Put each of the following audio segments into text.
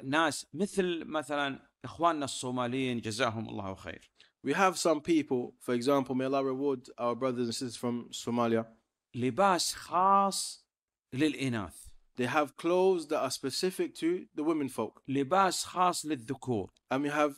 الناس مثل مثلا اخواننا الصوماليين جزاهم الله خير. We have some people, for example, may Allah reward our brothers and sisters from Somalia. لباس خاص للإناث. They have clothes that are specific to the women folk. لباس خاص للذكور. And we have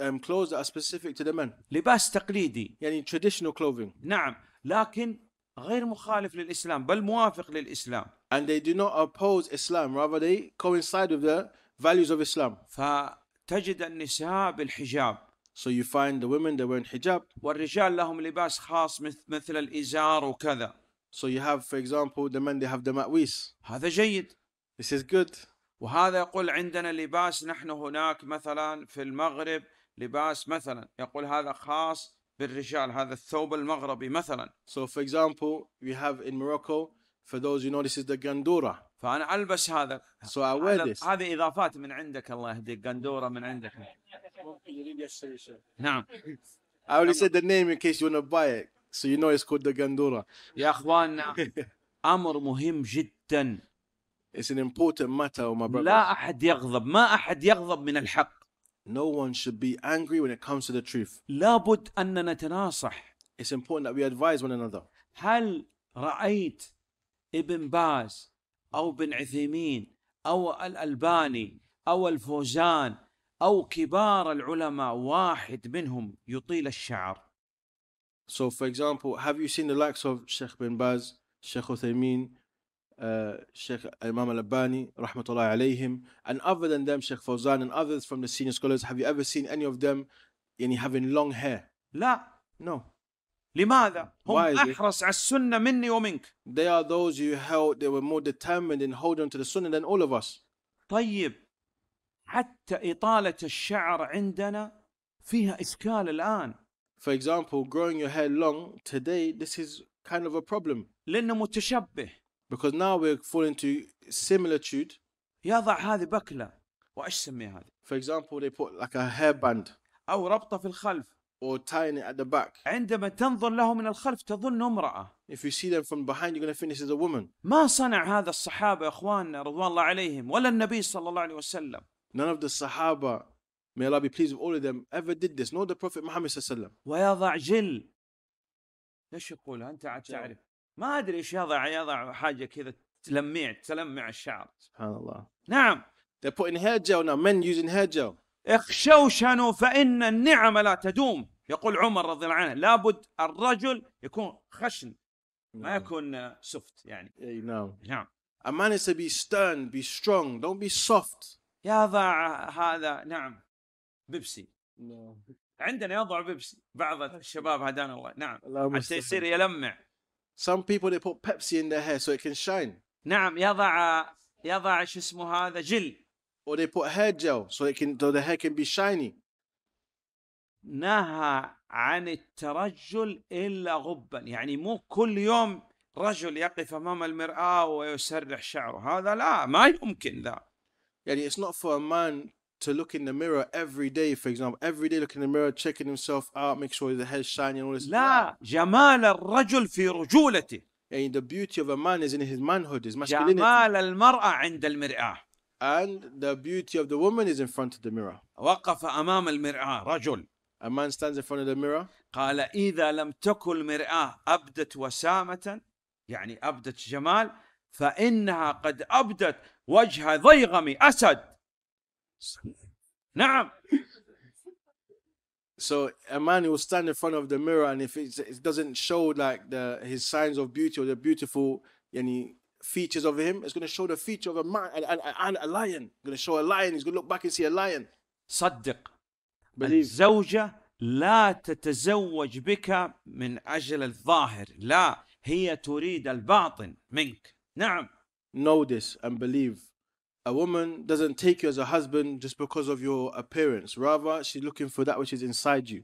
um, clothes that are specific to the men. لباس تقليدي. يعني traditional clothing. نعم، لكن غير مخالف للإسلام بل موافق للإسلام and they do not oppose Islam rather they coincide with the values of Islam فتجد النساء بالحجاب So you find the women they wear hijab. والرجال لهم لباس خاص مثل الإزار وكذا. So you have for example the men they have the ma'wis. هذا جيد. This is good. وهذا يقول عندنا لباس نحن هناك مثلا في المغرب لباس مثلا يقول هذا خاص بالرجال هذا الثوب المغربي مثلا So for example we have in Morocco for those you know this is the gandura فأنا ألبس هذا So I wear this هذه إضافات من عندك الله يهديك قندورة من عندك نعم I already said the name in case you want to buy it so you know it's called the gandura يا أخواننا أمر مهم جدا It's an important matter, my brother. لا أحد يغضب ما أحد يغضب من الحق No one should be angry when it comes to the truth. لابد أن نتناصح. It's important that we advise one another. هل رأيت ابن باز أو بن عثيمين أو الألباني أو الفوزان أو كبار العلماء واحد منهم يطيل الشعر. So for example, have you seen the likes of Sheikh bin Baz, Sheikh Uthaymeen, الشيخ الإمام الأباني رحمة الله عليهم and other than them, شيخ فوزان and others from the senior scholars, have you ever seen any of them يعني having long hair? لا. No. لماذا؟ هم أحرص على السنة مني ومنك. They are those you held, they were more determined in holding to the sunnah than all of us. طيب حتى إطالة الشعر عندنا فيها إشكال الآن. For example, growing your hair long today, this is kind of a problem. لأنه متشبه. because now we're falling to similitude يضع هذه بكله وايش سميها هذه؟ for example they put like a hairband او ربطه في الخلف or tying it at the back عندما تنظر له من الخلف تظن if you see them from behind you're going to think this is a woman ما صنع هذا الصحابة يا اخواننا رضوان الله عليهم ولا النبي صلى الله عليه وسلم none of the Sahaba may Allah be pleased with all of them ever did this nor the Prophet Muhammad صلى الله عليه وسلم ويضع جل ايش يقول انت عاد تعرف ما ادري ايش يضع يضع حاجه كذا تلميع تلمع الشعر سبحان الله نعم They're putting hair gel now. Men using hair gel. اخشوشنوا فإن النعم لا تدوم يقول عمر رضي الله عنه لابد الرجل يكون خشن ما نعم. يكون سفت يعني اي نعم نعم A man is to be stern, be strong, don't be soft. يضع هذا نعم بيبسي نعم عندنا يضع بيبسي بعض الشباب هدانا الله نعم حتى يصير يلمع Some people they put Pepsi in their hair so it can shine. نعم يضع يضع شو اسمه هذا جل. Or they put hair gel so it can so the hair can be shiny. نهى عن الترجل إلا غبا يعني مو كل يوم رجل يقف أمام المرآة ويسرح شعره هذا لا ما يمكن ذا يعني it's not for a man to look in the mirror every day, for example, every day look in the mirror, checking himself out, make sure his head's shining, all this. لا جمال الرجل في رجولته. And the beauty of a man is in his manhood, his masculinity. جمال المرأة عند المرآة. And the beauty of the woman is in front of the mirror. وقف أمام المرآة رجل. A man stands in front of the mirror. قال إذا لم تكن المرآة أبدت وسامة يعني أبدت جمال فإنها قد أبدت وجه ضيغم أسد. Now, so a man will stand in front of the mirror, and if it doesn't show like the his signs of beauty or the beautiful any features of him, it's going to show the feature of a man and, and, and a lion. It's going to show a lion. He's going to look back and see a lion. صدق Believe. الزوجة لا تتزوج بك من أجل الظاهر لا هي تريد الباطن منك نعم Know this and believe a woman doesn't take you as a husband just because of your appearance. Rather, she's looking for that which is inside you.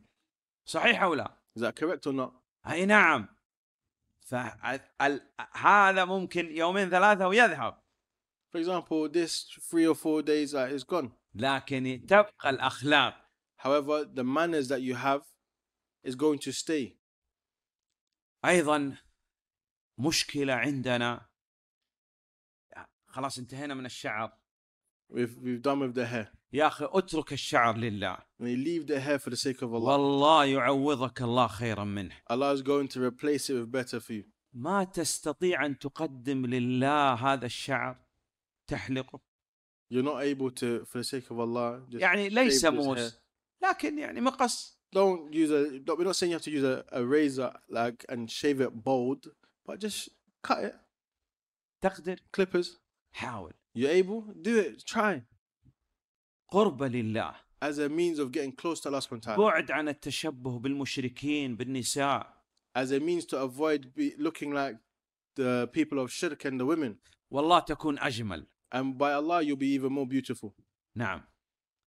صحيح أو لا؟ Is that correct or not? أي نعم. فهذا ممكن يومين ثلاثة ويذهب. For example, this three or four days uh, is gone. لكن تبقى الأخلاق. However, the manners that you have is going to stay. أيضا مشكلة عندنا خلاص انتهينا من الشعر We've, we've done with the hair. يا اخي اترك الشعر لله. We leave the hair for the sake of Allah. والله يعوضك الله خيرا منه. Allah is going to replace it with better for you. ما تستطيع ان تقدم لله هذا الشعر تحلقه. You're not able to for the sake of Allah. Just يعني ليس موس لكن يعني مقص. Don't use a. Don't, we're not saying you have to use a, a razor like and shave it bald, but just cut it. تقدر. Clippers. حاول You're able? Do it. Try. قربة لله As a means of getting close to Allah subhanahu wa بعد عن التشبه بالمشركين بالنساء As a means to avoid be looking like the people of shirk and the women. والله تكون أجمل And by Allah, you'll be even more beautiful. نعم